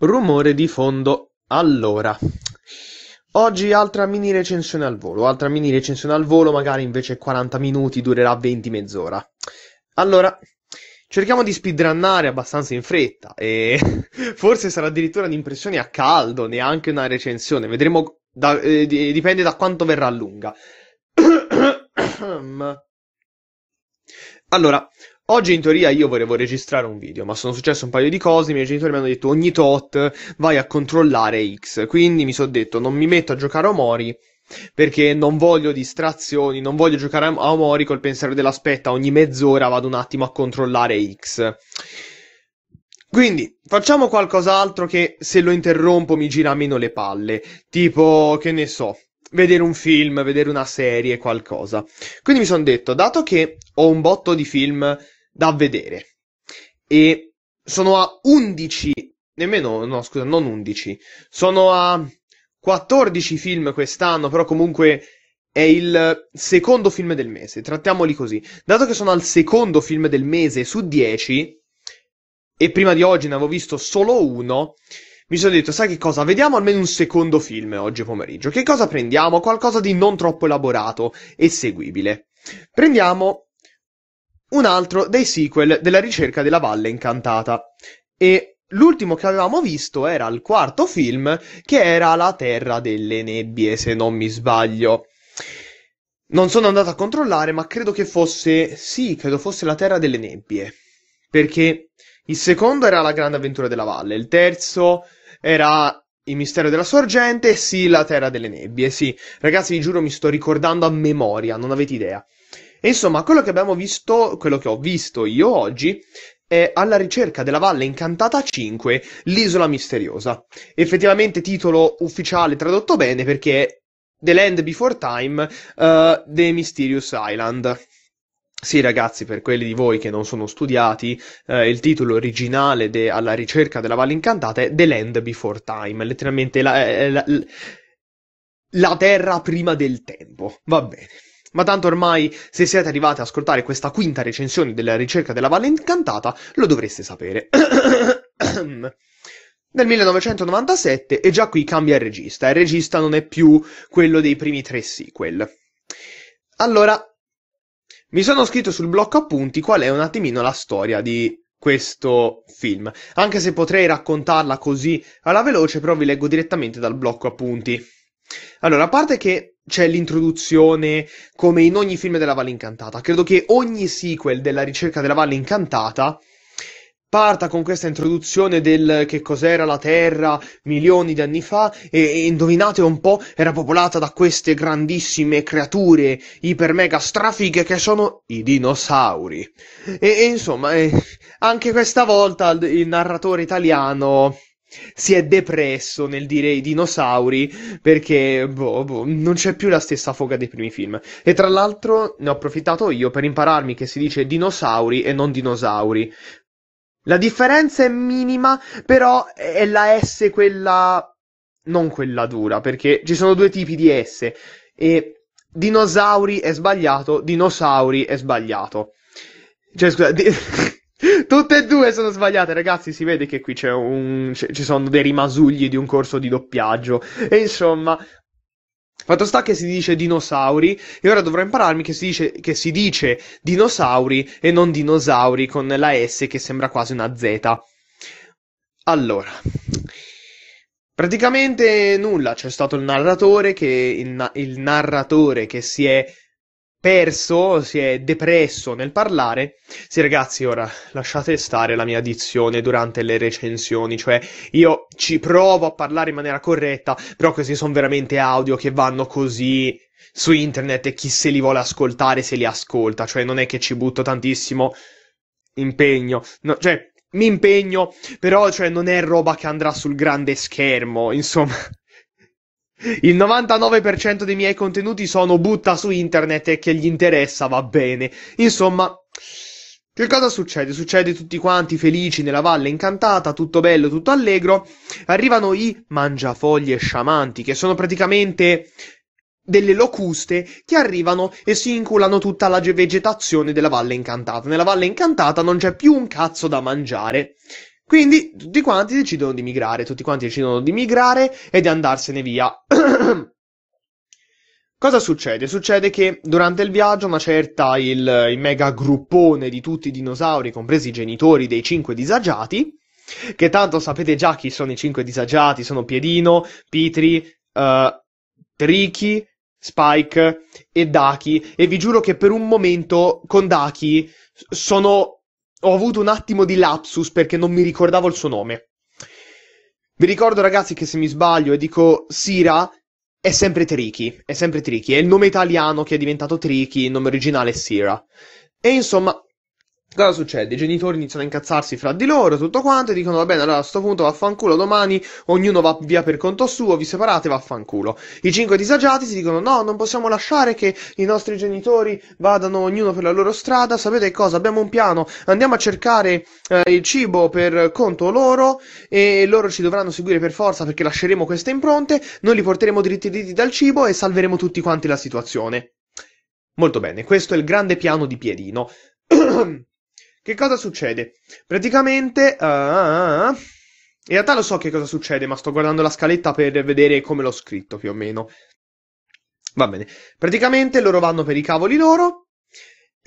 Rumore di fondo Allora, oggi altra mini recensione al volo, altra mini recensione al volo, magari invece 40 minuti durerà 20 mezz'ora. Allora, cerchiamo di speedrunnare abbastanza in fretta e forse sarà addirittura un'impressione a caldo, neanche una recensione, vedremo, da, eh, dipende da quanto verrà lunga. allora, Oggi in teoria io volevo registrare un video, ma sono successe un paio di cose, i miei genitori mi hanno detto ogni tot vai a controllare X, quindi mi sono detto non mi metto a giocare a Omori perché non voglio distrazioni, non voglio giocare a Omori col pensiero dell'aspetta, ogni mezz'ora vado un attimo a controllare X. Quindi facciamo qualcos'altro che se lo interrompo mi gira meno le palle, tipo che ne so, vedere un film, vedere una serie, qualcosa. Quindi mi sono detto, dato che ho un botto di film da vedere. E sono a 11, nemmeno, no scusa, non 11, sono a 14 film quest'anno, però comunque è il secondo film del mese, trattiamoli così. Dato che sono al secondo film del mese su 10, e prima di oggi ne avevo visto solo uno, mi sono detto, sai che cosa? Vediamo almeno un secondo film oggi pomeriggio. Che cosa prendiamo? Qualcosa di non troppo elaborato e seguibile. Prendiamo un altro dei sequel della ricerca della Valle Incantata. E l'ultimo che avevamo visto era il quarto film, che era La Terra delle Nebbie, se non mi sbaglio. Non sono andato a controllare, ma credo che fosse. Sì, credo fosse La Terra delle Nebbie. Perché il secondo era La Grande Avventura della Valle, il terzo era il mistero della sorgente, sì, la terra delle nebbie, sì. Ragazzi, vi giuro, mi sto ricordando a memoria, non avete idea insomma, quello che abbiamo visto, quello che ho visto io oggi, è Alla ricerca della Valle Incantata 5, l'isola misteriosa. Effettivamente titolo ufficiale tradotto bene perché è The Land Before Time, uh, The Mysterious Island. Sì, ragazzi, per quelli di voi che non sono studiati, eh, il titolo originale de- alla ricerca della Valle Incantata è The Land Before Time, letteralmente la, la, eh, la, la terra prima del tempo. Va bene. Ma tanto ormai, se siete arrivati ad ascoltare questa quinta recensione della ricerca della Valle Incantata, lo dovreste sapere. Nel 1997 e già qui cambia il regista. Il regista non è più quello dei primi tre sequel. Allora, mi sono scritto sul blocco appunti qual è un attimino la storia di questo film. Anche se potrei raccontarla così alla veloce, però vi leggo direttamente dal blocco appunti. Allora, a parte che c'è l'introduzione come in ogni film della Valle Incantata. Credo che ogni sequel della ricerca della Valle Incantata parta con questa introduzione del che cos'era la Terra milioni di anni fa e, e indovinate un po', era popolata da queste grandissime creature iper mega strafighe che sono i dinosauri. E, e insomma, eh, anche questa volta il narratore italiano si è depresso nel dire i dinosauri perché boh, boh, non c'è più la stessa foga dei primi film. E tra l'altro ne ho approfittato io per impararmi che si dice dinosauri e non dinosauri. La differenza è minima, però è la S quella... non quella dura, perché ci sono due tipi di S. E dinosauri è sbagliato, dinosauri è sbagliato. Cioè, scusa, di... Tutte e due sono sbagliate, ragazzi. Si vede che qui c'è un. C- ci sono dei rimasugli di un corso di doppiaggio. E insomma, Fatto sta che si dice dinosauri e ora dovrò impararmi che si, dice, che si dice dinosauri e non dinosauri con la S che sembra quasi una Z. Allora, praticamente nulla, c'è stato il narratore che, il, il narratore che si è perso, si è depresso nel parlare. Sì, ragazzi, ora lasciate stare la mia dizione durante le recensioni, cioè io ci provo a parlare in maniera corretta, però questi sono veramente audio che vanno così su internet e chi se li vuole ascoltare se li ascolta, cioè non è che ci butto tantissimo impegno, no, cioè mi impegno, però cioè non è roba che andrà sul grande schermo, insomma. Il 99% dei miei contenuti sono butta su internet e che gli interessa va bene. Insomma, che cosa succede? Succede tutti quanti felici nella valle incantata, tutto bello, tutto allegro. Arrivano i mangiafoglie sciamanti, che sono praticamente delle locuste che arrivano e si inculano tutta la vegetazione della valle incantata. Nella valle incantata non c'è più un cazzo da mangiare. Quindi tutti quanti decidono di migrare, tutti quanti decidono di migrare e di andarsene via. Cosa succede? Succede che durante il viaggio una certa il, il mega gruppone di tutti i dinosauri, compresi i genitori dei cinque disagiati, che tanto sapete già chi sono i cinque disagiati, sono Piedino, Pitri, uh, eh, Tricky, Spike e Daki, e vi giuro che per un momento con Daki sono ho avuto un attimo di lapsus perché non mi ricordavo il suo nome. Vi ricordo ragazzi che se mi sbaglio e dico Sira è sempre Tricky, è sempre Tricky, è il nome italiano che è diventato Tricky, il nome originale è Sira. E insomma, Cosa succede? I genitori iniziano a incazzarsi fra di loro, tutto quanto, e dicono va bene, allora a sto punto vaffanculo, domani ognuno va via per conto suo, vi separate, vaffanculo. I cinque disagiati si dicono no, non possiamo lasciare che i nostri genitori vadano ognuno per la loro strada, sapete cosa? Abbiamo un piano, andiamo a cercare eh, il cibo per conto loro e loro ci dovranno seguire per forza perché lasceremo queste impronte, noi li porteremo dritti dritti dal cibo e salveremo tutti quanti la situazione. Molto bene, questo è il grande piano di Piedino. Che cosa succede? Praticamente... Uh, in realtà lo so che cosa succede, ma sto guardando la scaletta per vedere come l'ho scritto più o meno. Va bene. Praticamente loro vanno per i cavoli loro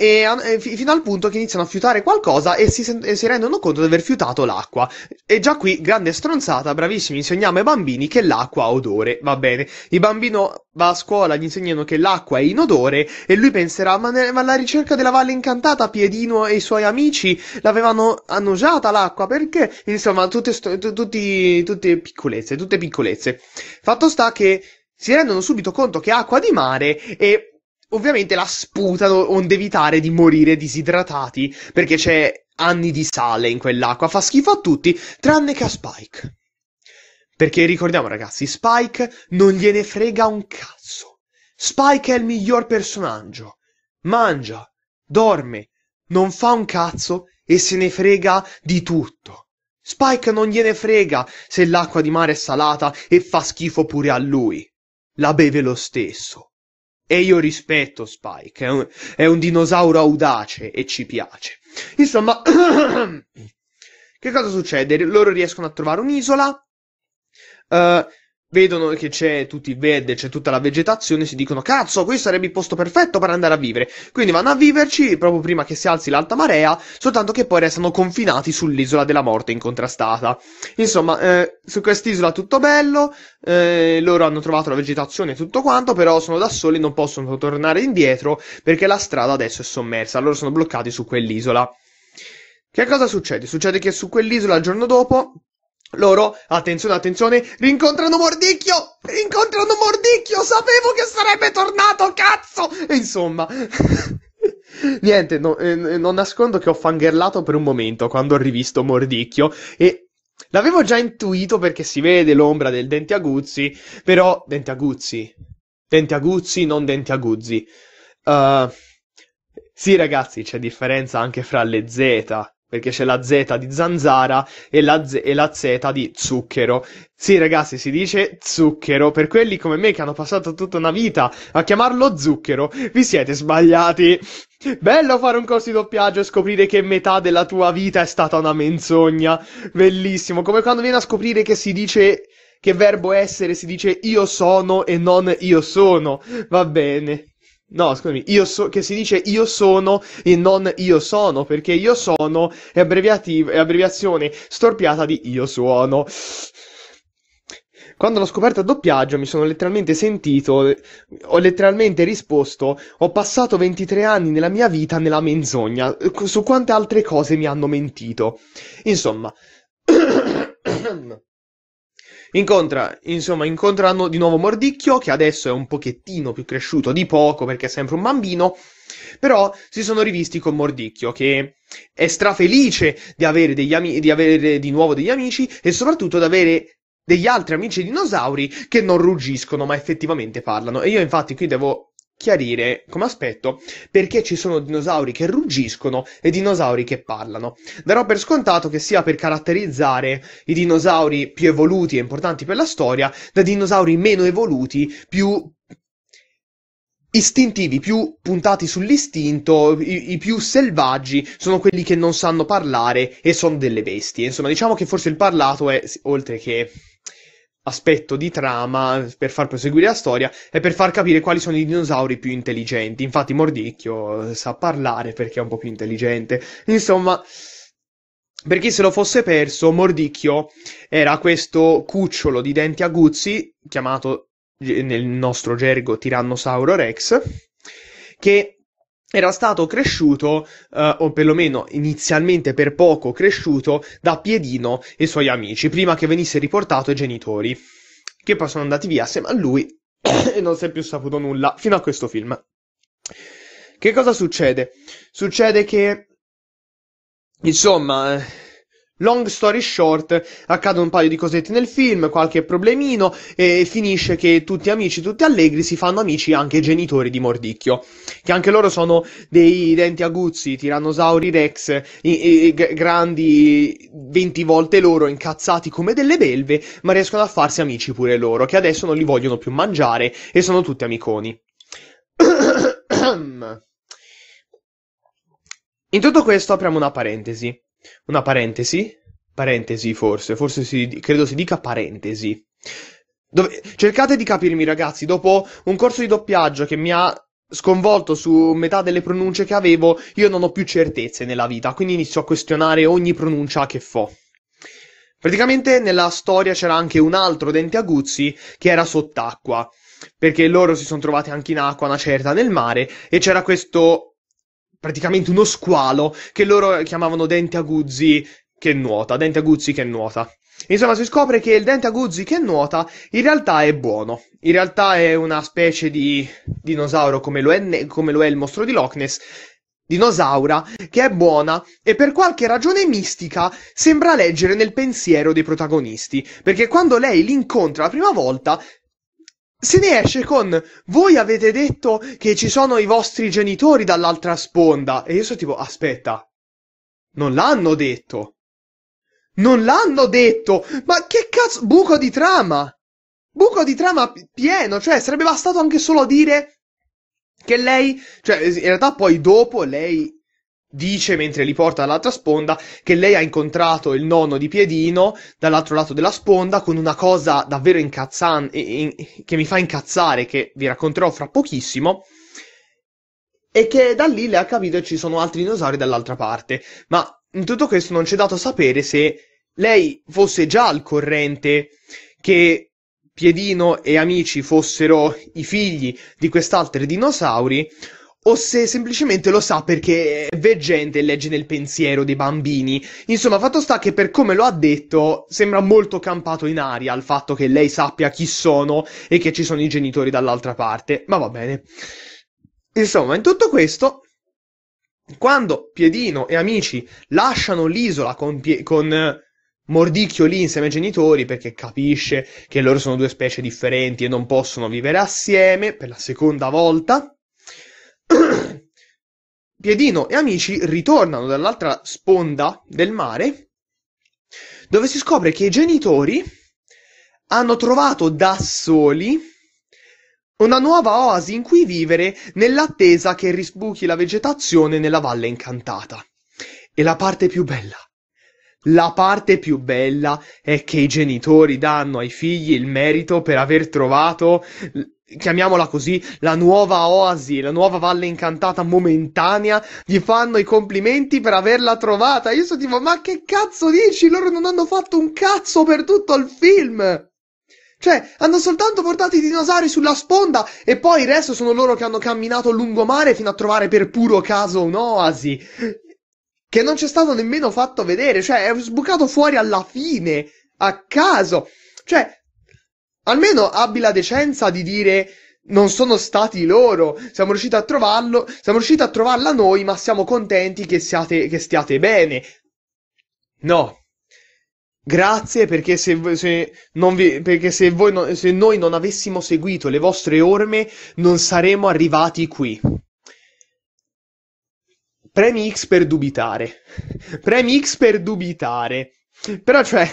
e, e f- fino al punto che iniziano a fiutare qualcosa e si, sen- e si, rendono conto di aver fiutato l'acqua. E già qui, grande stronzata, bravissimi, insegniamo ai bambini che l'acqua ha odore, va bene. Il bambino va a scuola, gli insegnano che l'acqua è inodore e lui penserà, ma, ne- ma alla ricerca della Valle Incantata Piedino e i suoi amici l'avevano annusata l'acqua, perché? Insomma, tutte, sto- t- tutti, tutte piccolezze, tutte piccolezze. Fatto sta che si rendono subito conto che è acqua di mare e ovviamente la sputano onde evitare di morire disidratati, perché c'è anni di sale in quell'acqua, fa schifo a tutti, tranne che a Spike. Perché ricordiamo ragazzi, Spike non gliene frega un cazzo. Spike è il miglior personaggio. Mangia, dorme, non fa un cazzo e se ne frega di tutto. Spike non gliene frega se l'acqua di mare è salata e fa schifo pure a lui. La beve lo stesso. E io rispetto Spike, è un, è un dinosauro audace e ci piace. Insomma, che cosa succede? Loro riescono a trovare un'isola. Uh, vedono che c'è tutto il verde, c'è tutta la vegetazione, si dicono cazzo, questo sarebbe il posto perfetto per andare a vivere. Quindi vanno a viverci proprio prima che si alzi l'alta marea, soltanto che poi restano confinati sull'isola della morte incontrastata. Insomma, eh, su quest'isola tutto bello, eh, loro hanno trovato la vegetazione e tutto quanto, però sono da soli, non possono tornare indietro perché la strada adesso è sommersa, loro sono bloccati su quell'isola. Che cosa succede? Succede che su quell'isola il giorno dopo loro, attenzione, attenzione, rincontrano Mordicchio! Rincontrano Mordicchio! Sapevo che sarebbe tornato, cazzo! E insomma... Niente, no, eh, eh, non nascondo che ho fangherlato per un momento quando ho rivisto Mordicchio e l'avevo già intuito perché si vede l'ombra del Denti Aguzzi, però... Denti Aguzzi? Denti Aguzzi, non Dentiaguzzi. Uh, sì ragazzi, c'è differenza anche fra le Z perché c'è la Z di zanzara e la, Z, e la Z di zucchero. Sì, ragazzi, si dice zucchero. Per quelli come me che hanno passato tutta una vita a chiamarlo zucchero, vi siete sbagliati. Bello fare un corso di doppiaggio e scoprire che metà della tua vita è stata una menzogna. Bellissimo. Come quando viene a scoprire che si dice che verbo essere si dice io sono e non io sono. Va bene. No, scusami, io so, che si dice io sono e non io sono, perché io sono è, abbreviati- è abbreviazione storpiata di io suono. Quando l'ho scoperto a doppiaggio mi sono letteralmente sentito, ho letteralmente risposto, ho passato 23 anni nella mia vita nella menzogna, su quante altre cose mi hanno mentito. Insomma... Incontra, insomma, incontrano di nuovo Mordicchio, che adesso è un pochettino più cresciuto di poco perché è sempre un bambino, però si sono rivisti con Mordicchio, che è strafelice di avere, degli ami- di, avere di nuovo degli amici e soprattutto di avere degli altri amici dinosauri che non ruggiscono ma effettivamente parlano. E io infatti qui devo chiarire come aspetto perché ci sono dinosauri che ruggiscono e dinosauri che parlano. Darò per scontato che sia per caratterizzare i dinosauri più evoluti e importanti per la storia da dinosauri meno evoluti, più istintivi, più puntati sull'istinto, i, i, più selvaggi sono quelli che non sanno parlare e sono delle bestie. Insomma, diciamo che forse il parlato è, oltre che aspetto di trama per far proseguire la storia e per far capire quali sono i dinosauri più intelligenti. Infatti Mordicchio eh, sa parlare perché è un po' più intelligente. Insomma, per chi se lo fosse perso, Mordicchio era questo cucciolo di denti aguzzi chiamato eh, nel nostro gergo Tirannosauro Rex che era stato cresciuto, eh, o perlomeno inizialmente per poco cresciuto, da Piedino e suoi amici, prima che venisse riportato ai genitori, che poi sono andati via assieme a lui e non si è più saputo nulla fino a questo film. Che cosa succede? Succede che, insomma, eh, Long story short, accadono un paio di cosette nel film, qualche problemino e finisce che tutti amici, tutti allegri, si fanno amici anche i genitori di Mordicchio, che anche loro sono dei denti aguzzi, tirannosauri rex, i, i, grandi 20 volte loro, incazzati come delle belve, ma riescono a farsi amici pure loro, che adesso non li vogliono più mangiare e sono tutti amiconi. In tutto questo apriamo una parentesi. Una parentesi, parentesi forse, forse si, credo si dica parentesi. Dove, cercate di capirmi ragazzi, dopo un corso di doppiaggio che mi ha sconvolto su metà delle pronunce che avevo, io non ho più certezze nella vita, quindi inizio a questionare ogni pronuncia che fo. Praticamente nella storia c'era anche un altro aguzzi che era sott'acqua, perché loro si sono trovati anche in acqua una certa nel mare e c'era questo praticamente uno squalo che loro chiamavano Dente Aguzzi che nuota, Dente Aguzzi che nuota. Insomma, si scopre che il Dente Aguzzi che nuota in realtà è buono. In realtà è una specie di dinosauro come lo è, come lo è il mostro di Loch Ness, dinosaura, che è buona e per qualche ragione mistica sembra leggere nel pensiero dei protagonisti, perché quando lei li incontra la prima volta se ne esce con voi avete detto che ci sono i vostri genitori dall'altra sponda e io sono tipo aspetta non l'hanno detto non l'hanno detto ma che cazzo buco di trama buco di trama pieno cioè sarebbe bastato anche solo dire che lei cioè in realtà poi dopo lei dice mentre li porta dall'altra sponda che lei ha incontrato il nonno di Piedino dall'altro lato della sponda con una cosa davvero incazzante in, che mi fa incazzare che vi racconterò fra pochissimo e che da lì lei ha capito che ci sono altri dinosauri dall'altra parte ma in tutto questo non c'è dato a sapere se lei fosse già al corrente che Piedino e amici fossero i figli di quest'altri dinosauri o se semplicemente lo sa perché è veggente e legge nel pensiero dei bambini. Insomma, fatto sta che per come lo ha detto, sembra molto campato in aria il fatto che lei sappia chi sono e che ci sono i genitori dall'altra parte, ma va bene. Insomma, in tutto questo, quando Piedino e amici lasciano l'isola con, pie- con Mordicchio lì insieme ai genitori perché capisce che loro sono due specie differenti e non possono vivere assieme per la seconda volta, Piedino e amici ritornano dall'altra sponda del mare dove si scopre che i genitori hanno trovato da soli una nuova oasi in cui vivere nell'attesa che risbuchi la vegetazione nella valle incantata. E la parte più bella, la parte più bella è che i genitori danno ai figli il merito per aver trovato chiamiamola così, la nuova oasi, la nuova valle incantata momentanea, gli fanno i complimenti per averla trovata. Io sono tipo, ma che cazzo dici? Loro non hanno fatto un cazzo per tutto il film! Cioè, hanno soltanto portato i dinosauri sulla sponda e poi il resto sono loro che hanno camminato lungomare fino a trovare per puro caso un'oasi. Che non c'è stato nemmeno fatto vedere, cioè è sbucato fuori alla fine, a caso. Cioè, Almeno abbi la decenza di dire non sono stati loro, siamo riusciti a trovarlo, siamo riusciti a trovarla noi, ma siamo contenti che, siate, che stiate bene. No. Grazie perché se, se, vi, perché se, no, se noi non avessimo seguito le vostre orme non saremmo arrivati qui. Premi X per dubitare. Premi X per dubitare. Però cioè...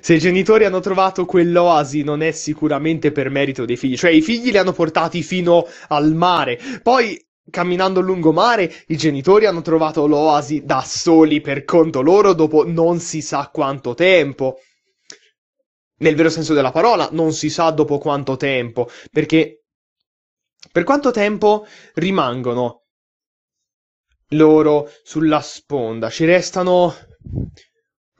Se i genitori hanno trovato quell'oasi non è sicuramente per merito dei figli, cioè i figli li hanno portati fino al mare, poi camminando lungo mare i genitori hanno trovato l'oasi da soli per conto loro dopo non si sa quanto tempo. Nel vero senso della parola, non si sa dopo quanto tempo, perché per quanto tempo rimangono loro sulla sponda? Ci restano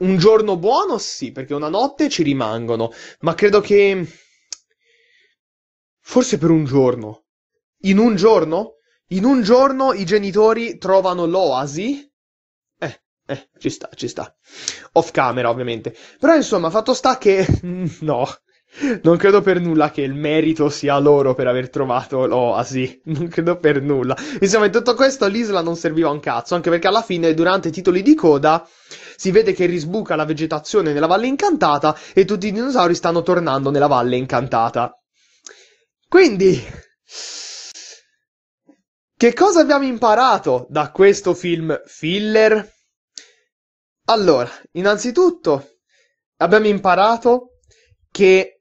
un giorno buono sì, perché una notte ci rimangono, ma credo che... Forse per un giorno. In un giorno? In un giorno i genitori trovano l'oasi? Eh, eh, ci sta, ci sta. Off camera, ovviamente. Però insomma, fatto sta che... no. Non credo per nulla che il merito sia loro per aver trovato l'oasi. Non credo per nulla. Insomma, in tutto questo l'isola non serviva un cazzo, anche perché alla fine, durante i titoli di coda, si vede che risbuca la vegetazione nella Valle Incantata e tutti i dinosauri stanno tornando nella Valle Incantata. Quindi... Che cosa abbiamo imparato da questo film filler? Allora, innanzitutto abbiamo imparato che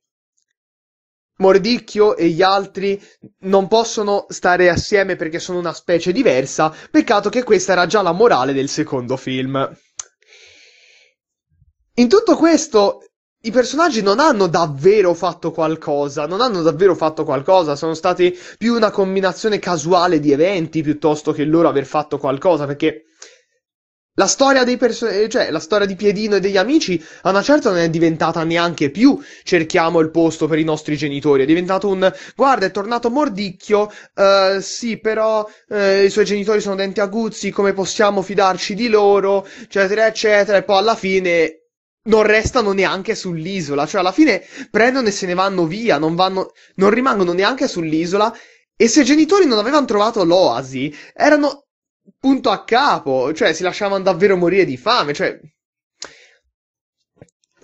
Mordicchio e gli altri non possono stare assieme perché sono una specie diversa. Peccato che questa era già la morale del secondo film. In tutto questo, i personaggi non hanno davvero fatto qualcosa, non hanno davvero fatto qualcosa, sono stati più una combinazione casuale di eventi piuttosto che loro aver fatto qualcosa, perché la storia dei personaggi, eh, cioè la storia di Piedino e degli amici, a una certa non è diventata neanche più cerchiamo il posto per i nostri genitori, è diventato un guarda è tornato mordicchio, uh, sì però uh, i suoi genitori sono denti aguzzi, come possiamo fidarci di loro, eccetera eccetera, e poi alla fine non restano neanche sull'isola, cioè alla fine prendono e se ne vanno via, non, vanno, non rimangono neanche sull'isola e se i genitori non avevano trovato l'oasi, erano punto a capo, cioè si lasciavano davvero morire di fame, cioè...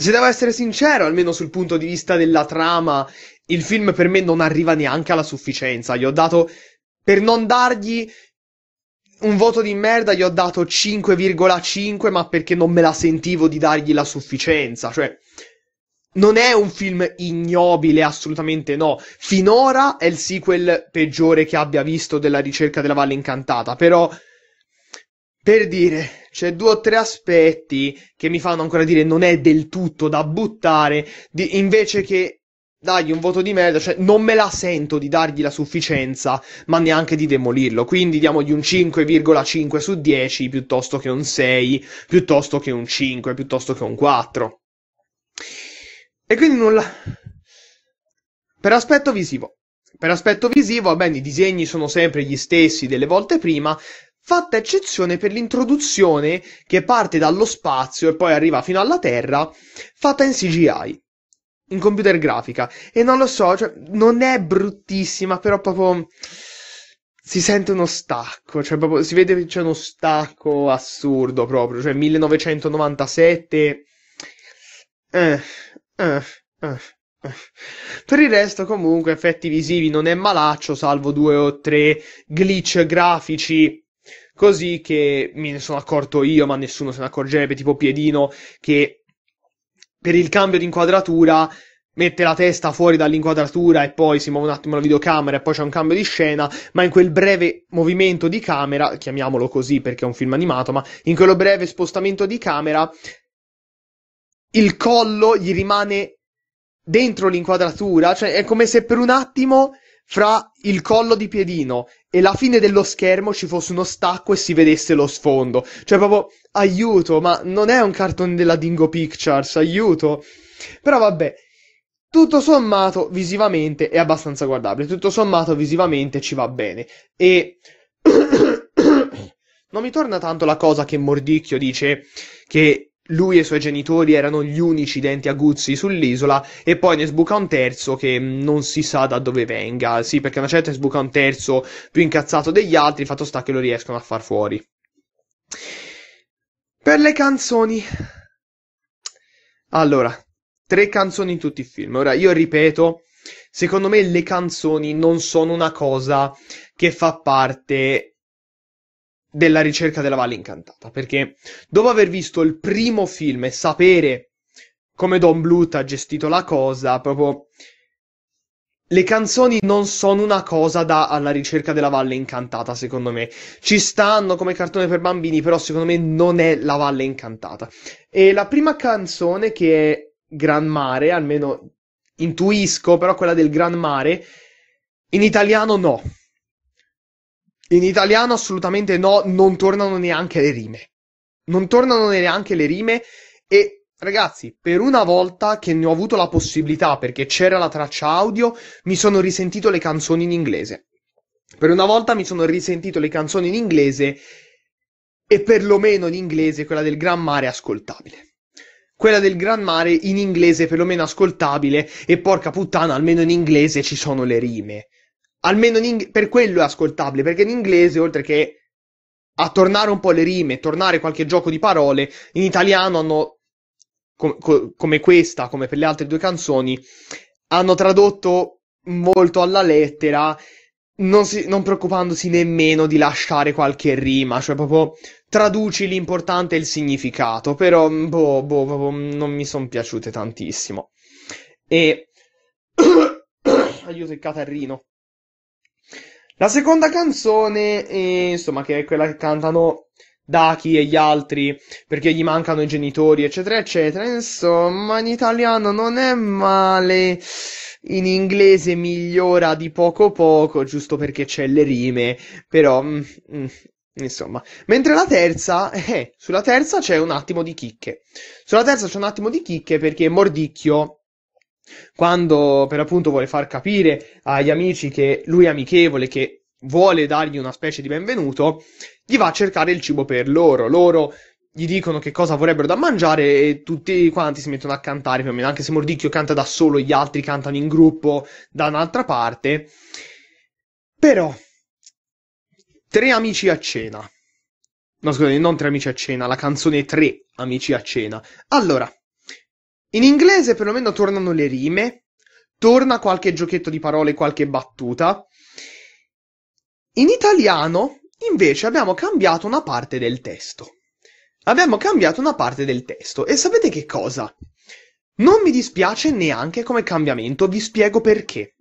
Se devo essere sincero, almeno sul punto di vista della trama, il film per me non arriva neanche alla sufficienza. Gli ho dato, per non dargli un voto di merda, gli ho dato 5,5, ma perché non me la sentivo di dargli la sufficienza. Cioè, non è un film ignobile, assolutamente no. Finora è il sequel peggiore che abbia visto della ricerca della Valle Incantata, però per dire, c'è due o tre aspetti che mi fanno ancora dire non è del tutto da buttare, di, invece che dargli un voto di merda, cioè non me la sento di dargli la sufficienza, ma neanche di demolirlo. Quindi diamogli un 5,5 su 10 piuttosto che un 6, piuttosto che un 5, piuttosto che un 4. E quindi nulla. Per aspetto visivo. Per aspetto visivo, bene, i disegni sono sempre gli stessi delle volte prima, fatta eccezione per l'introduzione che parte dallo spazio e poi arriva fino alla Terra, fatta in CGI, in computer grafica. E non lo so, cioè, non è bruttissima, però proprio si sente uno stacco, cioè proprio si vede che c'è uno stacco assurdo proprio, cioè 1997 eh, eh, eh, eh, per il resto, comunque, effetti visivi non è malaccio, salvo due o tre glitch grafici Così che me ne sono accorto io, ma nessuno se ne accorgerebbe, tipo Piedino, che per il cambio di inquadratura mette la testa fuori dall'inquadratura e poi si muove un attimo la videocamera e poi c'è un cambio di scena, ma in quel breve movimento di camera, chiamiamolo così perché è un film animato, ma in quello breve spostamento di camera il collo gli rimane dentro l'inquadratura, cioè è come se per un attimo fra il collo di Piedino e la fine dello schermo ci fosse uno stacco e si vedesse lo sfondo. Cioè, proprio, aiuto, ma non è un cartone della Dingo Pictures, aiuto. Però vabbè, tutto sommato, visivamente è abbastanza guardabile. Tutto sommato, visivamente ci va bene. E... non mi torna tanto la cosa che Mordicchio dice che lui e i suoi genitori erano gli unici denti aguzzi sull'isola e poi ne sbuca un terzo che non si sa da dove venga. Sì, perché una certa sbuca un terzo più incazzato degli altri, fatto sta che lo riescono a far fuori. Per le canzoni. Allora, tre canzoni in tutti i film. Ora io ripeto, secondo me le canzoni non sono una cosa che fa parte della ricerca della Valle Incantata, perché dopo aver visto il primo film e sapere come Don Bluth ha gestito la cosa, proprio le canzoni non sono una cosa da alla ricerca della Valle Incantata, secondo me. Ci stanno come cartone per bambini, però secondo me non è la Valle Incantata. E la prima canzone che è Gran Mare, almeno intuisco, però quella del Gran Mare, in italiano no. In italiano assolutamente no, non tornano neanche le rime. Non tornano neanche le rime e ragazzi, per una volta che ne ho avuto la possibilità perché c'era la traccia audio, mi sono risentito le canzoni in inglese. Per una volta mi sono risentito le canzoni in inglese e perlomeno in inglese quella del Gran Mare è ascoltabile. Quella del Gran Mare in inglese perlomeno ascoltabile e porca puttana, almeno in inglese ci sono le rime almeno in, per quello è ascoltabile, perché in inglese, oltre che a tornare un po' le rime, tornare qualche gioco di parole, in italiano hanno, com, co, come questa, come per le altre due canzoni, hanno tradotto molto alla lettera, non, si, non preoccupandosi nemmeno di lasciare qualche rima, cioè proprio traduci l'importante e il significato, però mm, boh, boh, boh non mi sono piaciute tantissimo. E aiuto il catarrino. La seconda canzone, eh, insomma, che è quella che cantano Daki e gli altri, perché gli mancano i genitori, eccetera, eccetera. Insomma, in italiano non è male. In inglese migliora di poco poco, giusto perché c'è le rime, però... Mm, mm, insomma, mentre la terza, eh, sulla terza c'è un attimo di chicche. Sulla terza c'è un attimo di chicche perché Mordicchio quando per appunto vuole far capire agli amici che lui è amichevole, che vuole dargli una specie di benvenuto, gli va a cercare il cibo per loro. Loro gli dicono che cosa vorrebbero da mangiare e tutti quanti si mettono a cantare più o meno, anche se Mordicchio canta da solo, gli altri cantano in gruppo da un'altra parte. Però, tre amici a cena. No, scusate, non tre amici a cena, la canzone Tre amici a cena. Allora, in inglese perlomeno tornano le rime, torna qualche giochetto di parole, qualche battuta. In italiano, invece, abbiamo cambiato una parte del testo. Abbiamo cambiato una parte del testo e sapete che cosa? Non mi dispiace neanche come cambiamento, vi spiego perché.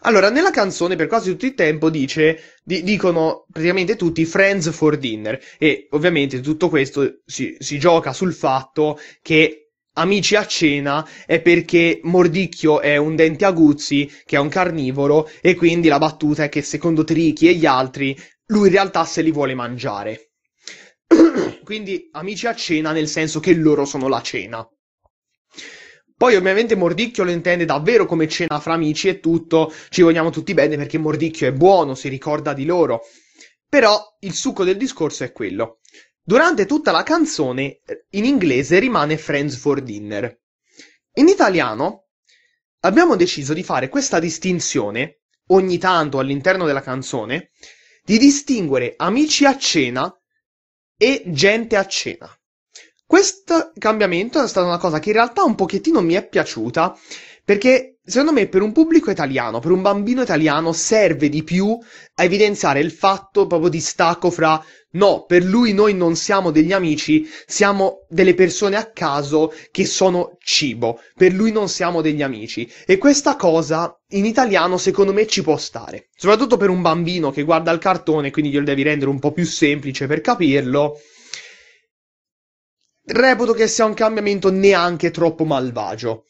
Allora, nella canzone per quasi tutto il tempo dice, di, dicono praticamente tutti friends for dinner e ovviamente tutto questo si, si gioca sul fatto che Amici a cena è perché Mordicchio è un aguzzi, che è un carnivoro e quindi la battuta è che secondo Trichi e gli altri lui in realtà se li vuole mangiare. quindi amici a cena nel senso che loro sono la cena. Poi ovviamente Mordicchio lo intende davvero come cena fra amici e tutto, ci vogliamo tutti bene perché Mordicchio è buono, si ricorda di loro. Però il succo del discorso è quello. Durante tutta la canzone eh, in inglese rimane "Friends for Dinner". In italiano abbiamo deciso di fare questa distinzione, ogni tanto all'interno della canzone, di distinguere amici a cena e gente a cena. Questo cambiamento è stata una cosa che in realtà un pochettino mi è piaciuta, perché secondo me per un pubblico italiano, per un bambino italiano serve di più a evidenziare il fatto proprio di stacco fra no, per lui noi non siamo degli amici, siamo delle persone a caso che sono cibo, per lui non siamo degli amici e questa cosa in italiano secondo me ci può stare, soprattutto per un bambino che guarda il cartone, quindi glielo devi rendere un po' più semplice per capirlo. Reputo che sia un cambiamento neanche troppo malvagio.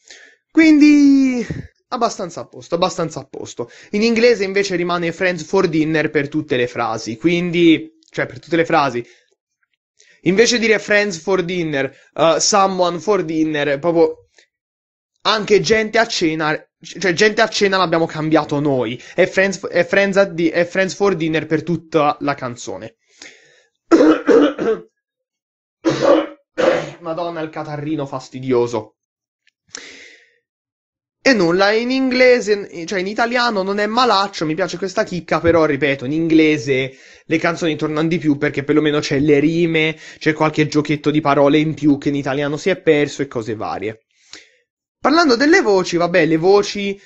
Quindi abbastanza a posto, abbastanza a posto. In inglese invece rimane friends for dinner per tutte le frasi, quindi, cioè per tutte le frasi. Invece di dire friends for dinner, uh, someone for dinner, proprio anche gente a cena, cioè gente a cena l'abbiamo cambiato noi, è friends, è friends, di, è friends for dinner per tutta la canzone. Madonna, il catarrino fastidioso. E nulla, in inglese, cioè in italiano non è malaccio, mi piace questa chicca, però ripeto, in inglese le canzoni tornano di più perché perlomeno c'è le rime, c'è qualche giochetto di parole in più che in italiano si è perso e cose varie. Parlando delle voci, vabbè, le voci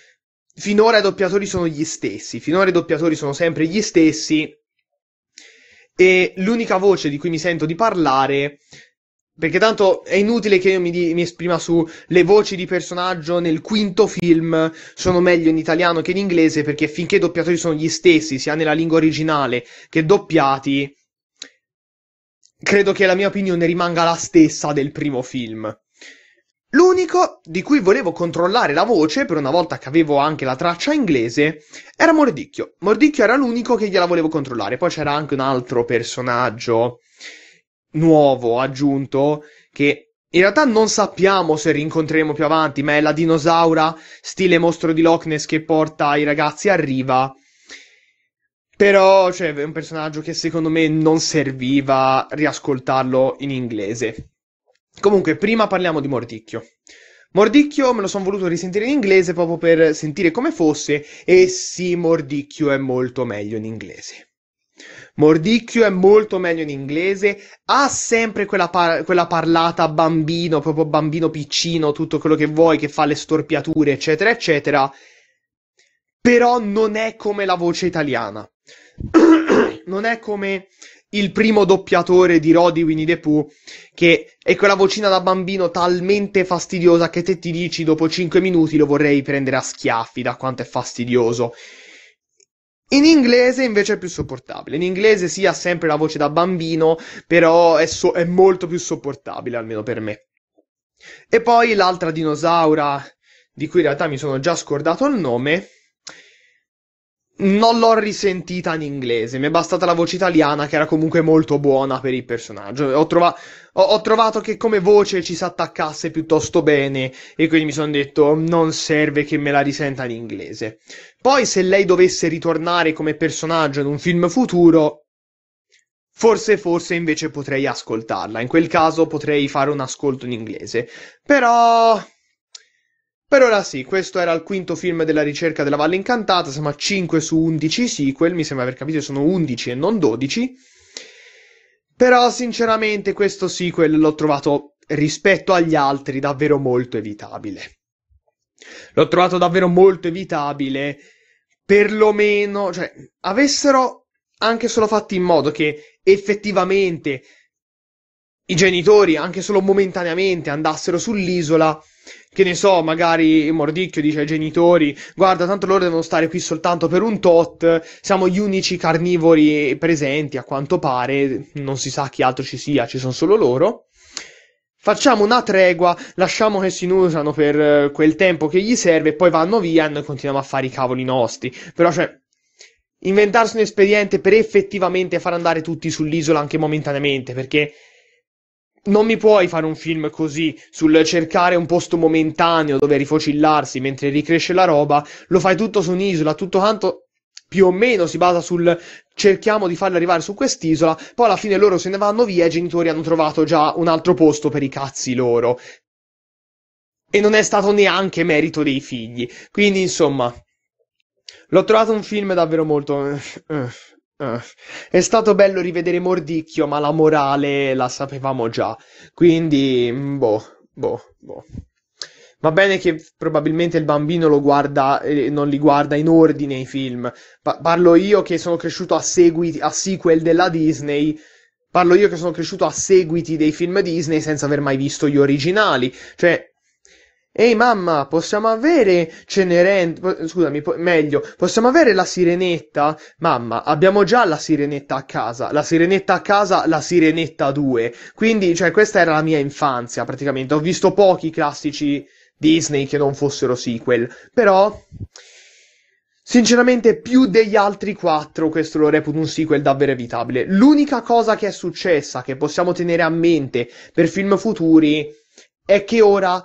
finora i doppiatori sono gli stessi, finora i doppiatori sono sempre gli stessi e l'unica voce di cui mi sento di parlare perché tanto è inutile che io mi, di, mi esprima su le voci di personaggio nel quinto film sono meglio in italiano che in inglese, perché finché i doppiatori sono gli stessi, sia nella lingua originale che doppiati, credo che la mia opinione rimanga la stessa del primo film. L'unico di cui volevo controllare la voce, per una volta che avevo anche la traccia inglese, era Mordicchio. Mordicchio era l'unico che gliela volevo controllare, poi c'era anche un altro personaggio nuovo aggiunto che in realtà non sappiamo se rincontreremo più avanti, ma è la dinosaura stile mostro di Loch Ness che porta i ragazzi a riva. Però, cioè, è un personaggio che secondo me non serviva riascoltarlo in inglese. Comunque, prima parliamo di Mordicchio. Mordicchio me lo sono voluto risentire in inglese proprio per sentire come fosse e sì, Mordicchio è molto meglio in inglese. Mordicchio è molto meglio in inglese, ha sempre quella, par- quella parlata bambino, proprio bambino piccino, tutto quello che vuoi, che fa le storpiature, eccetera, eccetera. Però non è come la voce italiana. non è come il primo doppiatore di Roddy Winnie the Pooh, che è quella vocina da bambino talmente fastidiosa che te ti dici dopo 5 minuti lo vorrei prendere a schiaffi da quanto è fastidioso. In inglese invece è più sopportabile. In inglese si sì, ha sempre la voce da bambino, però è, so- è molto più sopportabile, almeno per me. E poi l'altra dinosaura, di cui in realtà mi sono già scordato il nome, non l'ho risentita in inglese, mi è bastata la voce italiana che era comunque molto buona per il personaggio. Ho, trova- ho-, ho trovato che come voce ci si attaccasse piuttosto bene e quindi mi sono detto non serve che me la risenta in inglese. Poi se lei dovesse ritornare come personaggio in un film futuro, Forse, forse invece potrei ascoltarla. In quel caso potrei fare un ascolto in inglese. Però per ora sì, questo era il quinto film della ricerca della Valle Incantata, siamo a 5 su 11 sequel, mi sembra aver capito sono 11 e non 12. Però sinceramente questo sequel l'ho trovato rispetto agli altri davvero molto evitabile. L'ho trovato davvero molto evitabile, perlomeno, cioè, avessero anche solo fatti in modo che effettivamente i genitori, anche solo momentaneamente, andassero sull'isola che ne so, magari Mordicchio dice ai genitori: Guarda, tanto loro devono stare qui soltanto per un tot. Siamo gli unici carnivori presenti, a quanto pare. Non si sa chi altro ci sia, ci sono solo loro. Facciamo una tregua, lasciamo che si usano per eh, quel tempo che gli serve, poi vanno via e noi continuiamo a fare i cavoli nostri. Però, cioè, inventarsi un espediente per effettivamente far andare tutti sull'isola anche momentaneamente, perché non mi puoi fare un film così sul cercare un posto momentaneo dove rifocillarsi mentre ricresce la roba, lo fai tutto su un'isola, tutto quanto più o meno si basa sul cerchiamo di farli arrivare su quest'isola, poi alla fine loro se ne vanno via e i genitori hanno trovato già un altro posto per i cazzi loro. E non è stato neanche merito dei figli. Quindi, insomma, l'ho trovato un film davvero molto... Eh, eh. Ah, è stato bello rivedere Mordicchio, ma la morale la sapevamo già. Quindi, boh, boh, boh. Va bene che probabilmente il bambino lo guarda, eh, non li guarda in ordine i film. Pa- parlo io che sono cresciuto a, seguiti, a sequel della Disney. Parlo io che sono cresciuto a seguiti dei film Disney senza aver mai visto gli originali. Cioè, Ehi mamma, possiamo avere Cenerentola? Scusami, po- meglio, possiamo avere la sirenetta? Mamma, abbiamo già la sirenetta a casa, la sirenetta a casa, la sirenetta 2. Quindi, cioè, questa era la mia infanzia praticamente. Ho visto pochi classici Disney che non fossero sequel, però. Sinceramente, più degli altri quattro, questo lo reputo un sequel davvero evitabile. L'unica cosa che è successa, che possiamo tenere a mente per film futuri, è che ora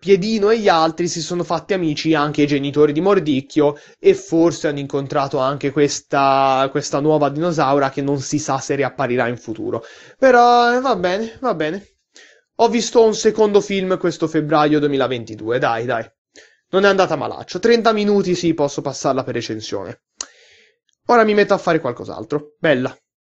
Piedino e gli altri si sono fatti amici anche i genitori di Mordicchio e forse hanno incontrato anche questa, questa nuova dinosaura che non si sa se riapparirà in futuro. Però eh, va bene, va bene. Ho visto un secondo film questo febbraio 2022, dai, dai. Non è andata malaccio. 30 minuti sì, posso passarla per recensione. Ora mi metto a fare qualcos'altro. Bella.